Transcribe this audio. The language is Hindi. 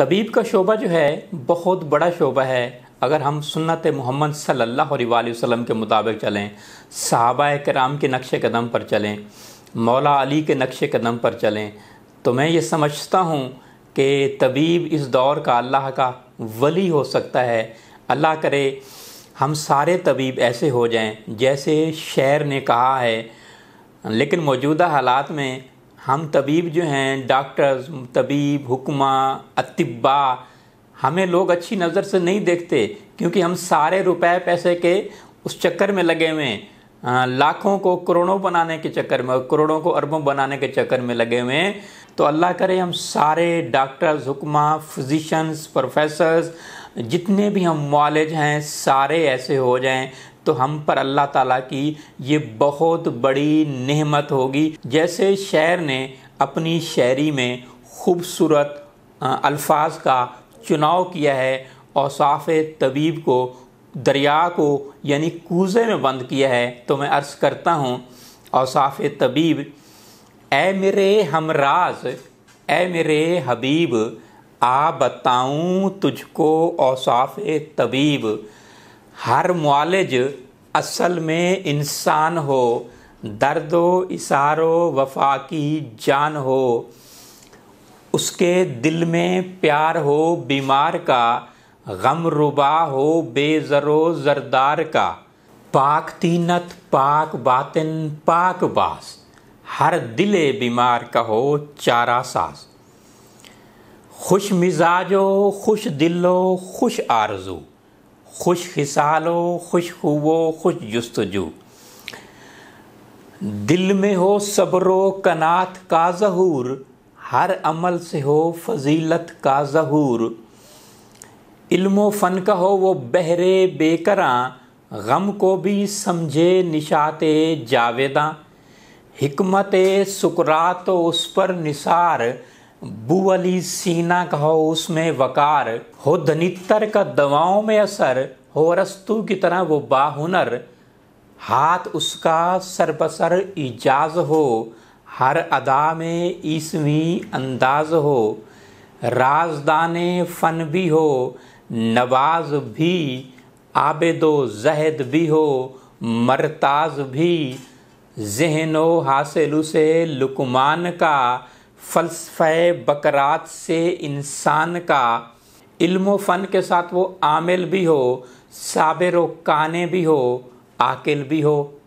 तबीब का शोबा जो है बहुत बड़ा शोबा है अगर हम सुन्नत मोहम्मद सल्लल्लाहु अलैहि वसल्लम के मुताबिक चलें सहाबा कराम के नक्श कदम पर चलें मौला अली के नक्श कदम पर चलें तो मैं ये समझता हूँ कि तबीब इस दौर का अल्लाह का वली हो सकता है अल्लाह करे हम सारे तबीब ऐसे हो जाएं जैसे शेर ने कहा है लेकिन मौजूदा हालात में हम तबीब जो हैं डॉक्टर्स तबीब हुक्मा अतिब्बा हमें लोग अच्छी नज़र से नहीं देखते क्योंकि हम सारे रुपए पैसे के उस चक्कर में लगे हुए हैं लाखों को करोड़ों बनाने के चक्कर में करोड़ों को अरबों बनाने के चक्कर में लगे हुए हैं तो अल्लाह करे हम सारे डॉक्टर्स हुक्मा फिजिशंस प्रोफेसर्स जितने भी हम मॉलेज हैं सारे ऐसे हो जाएं तो हम पर अल्लाह ताला की ये बहुत बड़ी नेमत होगी जैसे शायर ने अपनी शायरी में खूबसूरत अल्फाज का चुनाव किया है औसाफ तबीब को दरिया को यानी कूजे में बंद किया है तो मैं अर्ज़ करता हूँ औसाफ तबीब ए मेरे हमराज ए मेरे हबीब आ बताऊँ तुझको औसाफ तबीब हर मुआलज असल में इंसान हो दर्द इशारो वफा की जान हो उसके दिल में प्यार हो बीमार का गम रुबा हो बेजरो जरदार का पाक तीनत पाक बातिन पाक बास हर दिले बीमार का हो चारा सास खुश मिजाजो खुश दिलो खुश आरजू खुश हो खुश हुवो खुश जस्तजू दिल में हो सब्रो कनात का जहूर हर अमल से हो फजीलत का जहूर इल्मो फ़न का हो वो बहरे बेकरा गम को भी समझे निशात जावेदा हिकमत सुकरात उस पर निसार बू सीना सीना कहो उसमें वकार हो धनितर का दवाओं में असर हो रस्तु की तरह वो बाहुनर हाथ उसका सरबसर इजाज हो हर अदा में ईसवी अंदाज हो राजदाने फन भी हो नवाज भी आबेदो जहद भी हो मरताज भी जहनो हासिल से लुकमान का फ़लसफ़े बकरात से इंसान का इल्म फ़न के साथ वो आमिल भी हो साबिर व काने भी हो आकिल भी हो